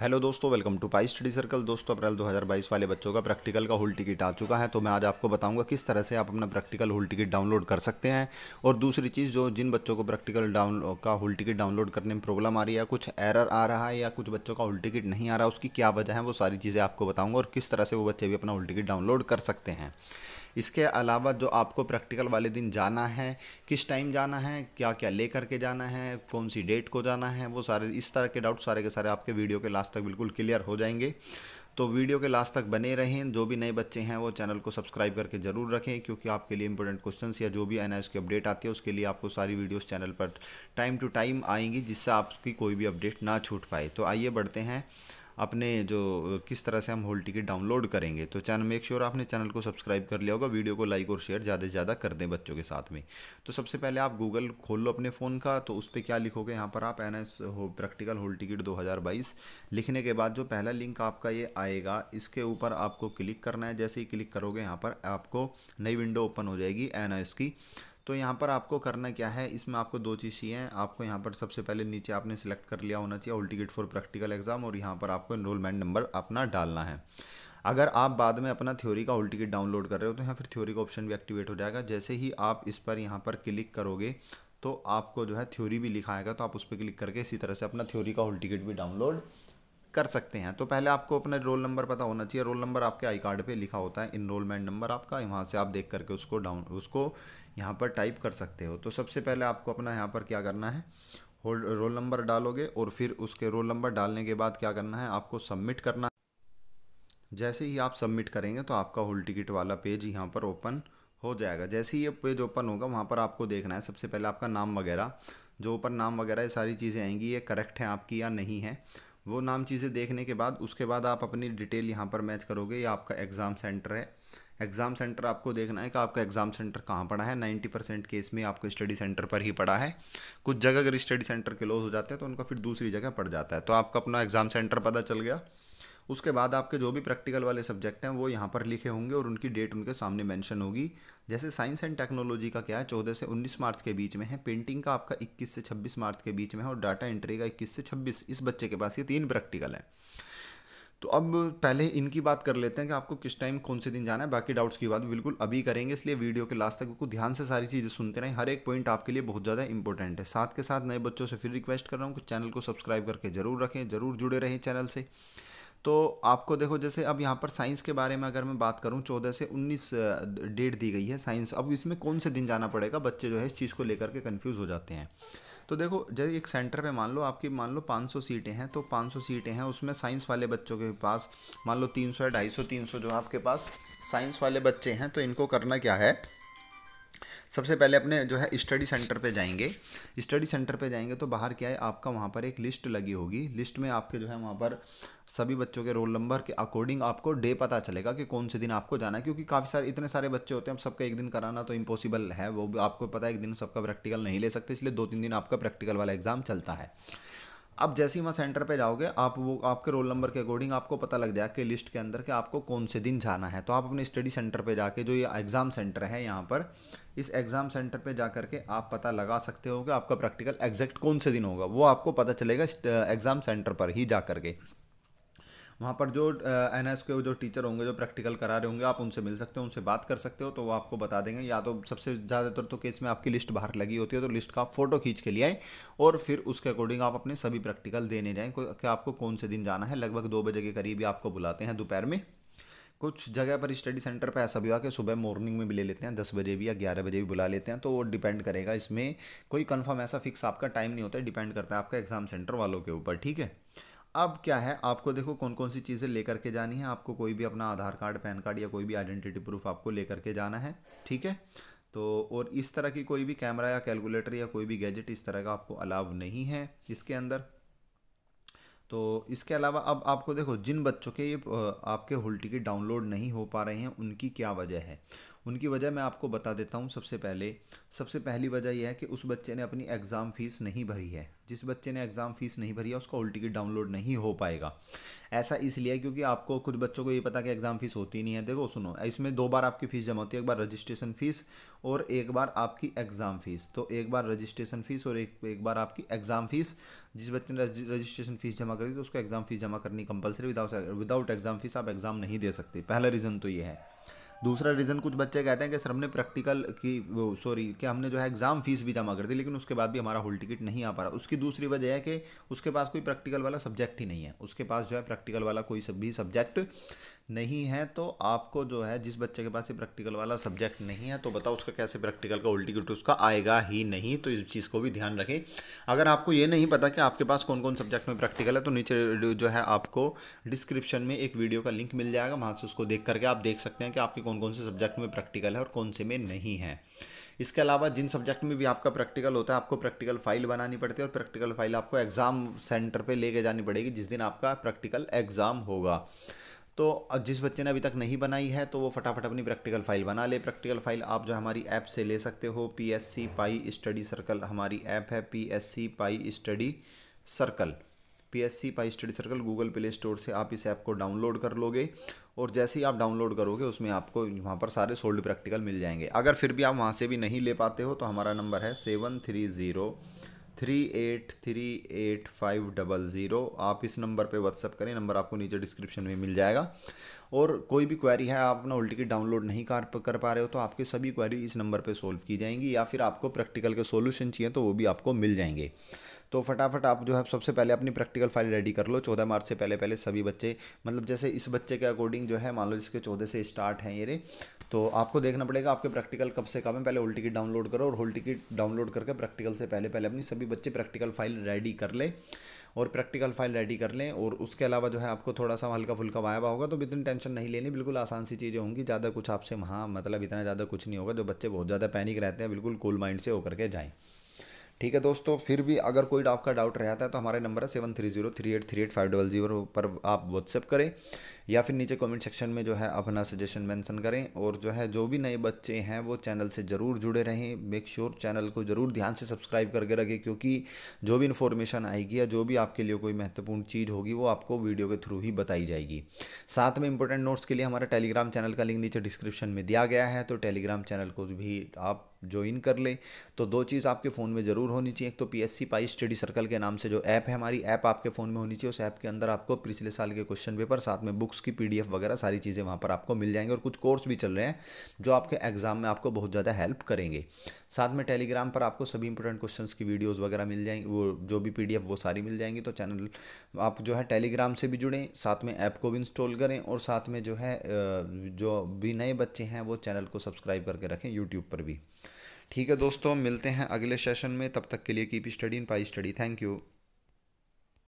hello दोस्तों welcome to pi study circle दोस्तों April 2022 वाले बच्चों का प्रैक्टिकल का होल टिकट आ चुका है तो मैं आज आपको बताऊंगा किस तरह से आप अपना प्रैक्टिकल होल टिकट डाउनलोड कर सकते हैं और दूसरी चीज़ जो जिन बच्चों को प्रैक्टिकल डाउन का होल टिकट डाउनलोड करने में प्रॉब्लम आ रही है कुछ एरर आ रहा है या कुछ बच्चों का होल टिकट नहीं आ रहा उसकी क्या वजह है वो सारी चीज़ें आपको बताऊँगा और किस तरह से वो बच्चे भी अपना होल टिकट डाउनलोड कर सकते हैं इसके अलावा जो आपको प्रैक्टिकल वाले दिन जाना है किस टाइम जाना है क्या क्या ले करके जाना है कौन सी डेट को जाना है वो सारे इस तरह के डाउट सारे के सारे आपके वीडियो के लास्ट तक बिल्कुल क्लियर हो जाएंगे तो वीडियो के लास्ट तक बने रहें जो भी नए बच्चे हैं वो चैनल को सब्सक्राइब करके ज़रूर रखें क्योंकि आपके लिए इंपॉर्टेंट क्वेश्चन या जो भी एन की अपडेट आती है उसके लिए आपको सारी वीडियोस चैनल पर टाइम टू टाइम आएंगी जिससे आपकी कोई भी अपडेट ना छूट पाए तो आइए बढ़ते हैं अपने जो किस तरह से हम होल टिकट डाउनलोड करेंगे तो चैनल मेक श्योर आपने चैनल को सब्सक्राइब कर लिया होगा वीडियो को लाइक और शेयर ज़्यादा से ज़्यादा कर दें बच्चों के साथ में तो सबसे पहले आप गूगल खोल लो अपने फ़ोन का तो उस पर क्या लिखोगे यहाँ पर आप एन एस हो, प्रैक्टिकल होल टिकट बाईस लिखने के बाद जो पहला लिंक आपका ये आएगा इसके ऊपर आपको क्लिक करना है जैसे ही क्लिक करोगे यहाँ पर आपको नई विंडो ओपन हो जाएगी एन की तो यहाँ पर आपको करना क्या है इसमें आपको दो चीज़ चाहिए आपको यहाँ पर सबसे पहले नीचे आपने सेलेक्ट कर लिया होना चाहिए ऑल फॉर प्रैक्टिकल एग्ज़ाम और यहाँ पर आपको इनरोलमेंट नंबर अपना डालना है अगर आप बाद में अपना थ्योरी का ऑल टिकट डाउनलोड कर रहे हो तो यहाँ फिर थ्योरी का ऑप्शन भी एक्टिवेट हो जाएगा जैसे ही आप इस पर यहाँ पर क्लिक करोगे तो आपको जो है थ्योरी भी लिखाएगा तो आप उस पर क्लिक करके इसी तरह से अपना थ्योरी का होल टिकट भी डाउनलोड कर सकते हैं तो पहले आपको अपना रोल नंबर पता होना चाहिए रोल नंबर आपके आई कार्ड पे लिखा होता है इनरोलमेंट नंबर आपका वहाँ से आप देख करके उसको डाउन उसको यहाँ पर टाइप कर सकते हो तो सबसे पहले आपको अपना यहाँ पर क्या करना है होल्ड रोल नंबर डालोगे और फिर उसके रोल नंबर डालने के बाद क्या करना है आपको सबमिट करना जैसे ही आप सबमिट करेंगे तो आपका होल टिकट वाला पेज यहाँ पर ओपन हो जाएगा जैसे ही ये पेज ओपन होगा वहाँ पर आपको देखना है सबसे पहले आपका नाम वगैरह जो ऊपर नाम वगैरह ये सारी चीज़ें आएंगी ये करेक्ट है आपकी या नहीं है वो नाम चीज़ें देखने के बाद उसके बाद आप अपनी डिटेल यहाँ पर मैच करोगे या आपका एग्ज़ाम सेंटर है एग्ज़ाम सेंटर आपको देखना है कि आपका एग्ज़ाम सेंटर कहाँ पड़ा है नाइन्टी परसेंट केस में आपको स्टडी सेंटर पर ही पड़ा है कुछ जगह अगर स्टडी सेंटर क्लोज हो जाते हैं तो उनका फिर दूसरी जगह पड़ जाता है तो आपका अपना एग्ज़ाम सेंटर पता चल गया उसके बाद आपके जो भी प्रैक्टिकल वाले सब्जेक्ट हैं वो यहाँ पर लिखे होंगे और उनकी डेट उनके सामने मेंशन होगी जैसे साइंस एंड टेक्नोलॉजी का क्या है चौदह से उन्नीस मार्च के बीच में है पेंटिंग का आपका इक्कीस से छब्बीस मार्च के बीच में है और डाटा एंट्री का इक्कीस से छब्बीस इस बच्चे के पास ये तीन प्रैक्टिकल हैं तो अब पहले इनकी बात कर लेते हैं कि आपको किस टाइम कौन से दिन जाना है बाकी डाउट्स की बात बिल्कुल अभी करेंगे इसलिए वीडियो के लास्ट तक आपको ध्यान से सारी चीज़ें सुनते रहें हर एक पॉइंट आपके लिए बहुत ज़्यादा इंपॉर्टेंट है साथ के साथ नए बच्चों से फिर रिक्वेस्ट कर रहा हूँ कि चैनल को सब्सक्राइब करके ज़रूर रखें ज़रूर जुड़े रहें चैनल से तो आपको देखो जैसे अब यहाँ पर साइंस के बारे में अगर मैं बात करूँ चौदह से उन्नीस डेट दी गई है साइंस अब इसमें कौन से दिन जाना पड़ेगा बच्चे जो है इस चीज़ को लेकर के कन्फ्यूज़ हो जाते हैं तो देखो जैसे एक सेंटर पे मान लो आपकी मान लो 500 सीटें हैं तो 500 सीटें हैं उसमें साइंस वाले बच्चों के पास मान लो 300 या 250 सौ जो आपके पास साइंस वाले बच्चे हैं तो इनको करना क्या है सबसे पहले अपने जो है स्टडी सेंटर पे जाएंगे स्टडी सेंटर पे जाएंगे तो बाहर क्या है आपका वहाँ पर एक लिस्ट लगी होगी लिस्ट में आपके जो है वहाँ पर सभी बच्चों के रोल नंबर के अकॉर्डिंग आपको डे पता चलेगा कि कौन से दिन आपको जाना है क्योंकि काफ़ी सारे इतने सारे बच्चे होते हैं अब सबका एक दिन कराना तो इम्पॉसिबल है वो आपको पता है एक दिन सबका प्रैक्टिकल नहीं ले सकते इसलिए दो तीन दिन आपका प्रैक्टिकल वाला एग्ज़ाम चलता है आप जैसे ही वहाँ सेंटर पे जाओगे आप वो आपके रोल नंबर के अकॉर्डिंग आपको पता लग जाएगा कि लिस्ट के अंदर कि आपको कौन से दिन जाना है तो आप अपने स्टडी सेंटर पे जाके जो ये एग्ज़ाम सेंटर है यहाँ पर इस एग्ज़ाम सेंटर पे जा करके आप पता लगा सकते हो कि आपका प्रैक्टिकल एग्जैक्ट कौन से दिन होगा वो आपको पता चलेगा एग्ज़ाम सेंटर पर ही जा करके वहाँ पर जो एन एस के जो टीचर होंगे जो प्रैक्टिकल करा रहे होंगे आप उनसे मिल सकते हो उनसे बात कर सकते हो तो वो आपको बता देंगे या तो सबसे ज़्यादातर तो केस में आपकी लिस्ट बाहर लगी होती है तो लिस्ट का फ़ोटो खींच के लिए आए और फिर उसके अकॉर्डिंग आप अपने सभी प्रैक्टिकल देने जाएँ कि आपको कौन से दिन जाना है लगभग दो बजे के करीब ही आपको बुलाते हैं दोपहर में कुछ जगह पर स्टडी सेंटर पर ऐसा भी हुआ कि सुबह मॉर्निंग में भी ले लेते हैं दस बजे भी या ग्यारह बजे भी बुला लेते हैं तो वो डिपेंड करेगा इसमें कोई कन्फर्म ऐसा फिक्स आपका टाइम नहीं होता है डिपेंड करता है आपका एग्ज़ाम सेंटर वालों के ऊपर ठीक है अब क्या है आपको देखो कौन कौन सी चीज़ें लेकर के जानी है आपको कोई भी अपना आधार कार्ड पैन कार्ड या कोई भी आइडेंटिटी प्रूफ आपको लेकर के जाना है ठीक है तो और इस तरह की कोई भी कैमरा या कैलकुलेटर या कोई भी गैजेट इस तरह का आपको अलाव नहीं है इसके अंदर तो इसके अलावा अब आपको देखो जिन बच्चों के ये आपके होल टिकट डाउनलोड नहीं हो पा रहे हैं उनकी क्या वजह है उनकी वजह मैं आपको बता देता हूँ सबसे पहले सबसे पहली वजह यह है कि उस बच्चे ने अपनी एग्ज़ाम फ़ीस नहीं भरी है जिस बच्चे ने एग्ज़ाम फ़ीस नहीं भरी है उसका उल्टी की डाउनलोड नहीं हो पाएगा ऐसा इसलिए क्योंकि आपको कुछ बच्चों को ये पता कि एग्ज़ाम फ़ीस होती नहीं है देखो सुनो इसमें दो बार आपकी फ़ीस जमा होती है एक बार रजिस्ट्रेशन फ़ीस और एक बार आपकी एग्ज़ाम फ़ीस तो एक बार रजिस्ट्रेशन फ़ीस और एक एक बार आपकी एग्ज़ाम फ़ीस जिस बच्चे ने रजिस्ट्रेशन फ़ीस जमा करी तो उसको एग्ज़ाम फ़ीस जमा करनी compulsory without without exam fees आप एग्ज़ाम नहीं दे सकते पहला रीज़न तो ये है दूसरा रीज़न कुछ बच्चे कहते हैं कि सर हमने प्रैक्टिकल की वो सॉरी कि हमने जो है एग्ज़ाम फीस भी जमा कर दी लेकिन उसके बाद भी हमारा होल टिकट नहीं आ पा रहा उसकी दूसरी वजह है कि उसके पास कोई प्रैक्टिकल वाला सब्जेक्ट ही नहीं है उसके पास जो है प्रैक्टिकल वाला कोई सब भी सब्जेक्ट नहीं है तो आपको जो है जिस बच्चे के पास ये प्रैक्टिकल वाला सब्जेक्ट नहीं है तो बताओ उसका कैसे प्रैक्टिकल का होल टिकट उसका आएगा ही नहीं तो इस चीज़ को भी ध्यान रखें अगर आपको ये नहीं पता कि आपके पास कौन कौन सब्जेक्ट में प्रैक्टिकल है तो नीचे जो है आपको डिस्क्रिप्शन में एक वीडियो का लिंक मिल जाएगा वहाँ से उसको देख करके आप देख सकते हैं कि आपके कौन कौन से सब्जेक्ट में प्रैक्टिकल है और कौन से में नहीं है इसके अलावा जिन सब्जेक्ट में भी आपका प्रैक्टिकल होता है आपको प्रैक्टिकल फाइल बनानी पड़ती है और प्रैक्टिकल फाइल आपको एग्ज़ाम सेंटर पर लेके जानी पड़ेगी जिस दिन आपका प्रैक्टिकल एग्ज़ाम होगा तो जिस बच्चे ने अभी तक नहीं बनाई है तो वो फटाफट अपनी प्रैक्टिकल फाइल बना ले प्रैक्टिकल फाइल आप जो हमारी ऐप से ले सकते हो पी एस सी पाई स्टडी सर्कल हमारी ऐप है पी एस सी पाई study circle P S C पाई study circle Google Play store से आप इस ऐप को डाउनलोड कर लोगे और जैसे ही आप डाउनलोड करोगे उसमें आपको वहाँ पर सारे सोल्ड प्रैक्टिकल मिल जाएंगे अगर फिर भी आप वहाँ से भी नहीं ले पाते हो तो हमारा नंबर है seven three zero three eight three eight five double zero आप इस नंबर पे व्हाट्सअप करें नंबर आपको नीचे डिस्क्रिप्शन में मिल जाएगा और कोई भी क्वेरी है आप अपना उल्टी की डाउनलोड नहीं कर कर पा रहे हो तो आपके सभी क्वेरी इस नंबर पे सॉल्व की जाएंगी या फिर आपको प्रैक्टिकल के सॉल्यूशन चाहिए तो वो भी आपको मिल जाएंगे तो फटाफट आप जो है सबसे पहले अपनी प्रैक्टिकल फाइल रेडी कर लो चौदह मार्च से पहले पहले सभी बच्चे मतलब जैसे इस बच्चे के अकॉर्डिंग जो है मान लो जिसके चौदह से स्टार्ट हैं ये रे तो आपको देखना पड़ेगा आपके प्रैक्टिकल कब से कब है पहले होल टिकट डाउनलोड करो और होल टिकट डाउनलोड करके प्रैक्टिकल से पहले पहले अपनी सभी बच्चे प्रैक्टिकल फाइल रेडी कर ले और प्रैक्टिकल फाइल रेडी कर लें और उसके अलावा जो है आपको थोड़ा सा हल्का फुल्का वायबा होगा तो इतनी टेंशन नहीं लेनी बिल्कुल आसान सी चीज़ें होंगी ज़्यादा कुछ आपसे वहाँ मतलब इतना ज़्यादा कुछ नहीं होगा जो बच्चे बहुत ज़्यादा पैनिक रहते हैं बिल्कुल कूल माइंड से होकर के जाएँ ठीक है दोस्तों फिर भी अगर कोई आपका डाउट रहता है तो हमारे नंबर है seven three zero three eight three eight five double zero पर आप व्हाट्सअप करें या फिर नीचे कमेंट सेक्शन में जो है अपना सजेशन मेंशन करें और जो है जो भी नए बच्चे हैं वो चैनल से ज़रूर जुड़े रहें मेक श्योर चैनल को ज़रूर ध्यान से सब्सक्राइब करके रखें क्योंकि जो भी इन्फॉर्मेशन आएगी या जो भी आपके लिए कोई महत्वपूर्ण चीज़ होगी वो आपको वीडियो के थ्रू ही बताई जाएगी साथ में इंपॉर्टेंट नोट्स के लिए हमारे टेलीग्राम चैनल का लिंक नीचे डिस्क्रिप्शन में दिया गया है तो टेलीग्राम चैनल को भी आप ज्वाइन कर ले तो दो चीज़ आपके फ़ोन में ज़रूर होनी चाहिए एक तो पी एस सी पाई स्टडी सर्कल के नाम से जो ऐप है हमारी ऐप आपके फ़ोन में होनी चाहिए उस ऐप के अंदर आपको पिछले साल के क्वेश्चन पेपर साथ में बुक्स की पी वगैरह सारी चीज़ें वहाँ पर आपको मिल जाएंगी और कुछ कोर्स भी चल रहे हैं जो आपके एग्ज़ाम में आपको बहुत ज़्यादा हेल्प करेंगे साथ में टेलीग्राम पर आपको सभी इंपॉर्टेंट क्वेश्चन की वीडियोज़ वगैरह मिल जाएंगी वो जो भी पी वो सारी मिल जाएंगी तो चैनल आप जो है टेलीग्राम से भी जुड़ें साथ में ऐप को भी इंस्टॉल करें और साथ में जो है जो भी नए बच्चे हैं वो चैनल को सब्सक्राइब करके रखें यूट्यूब पर भी ठीक है दोस्तों मिलते हैं अगले सेशन में तब तक के लिए keep studying Pai study thank you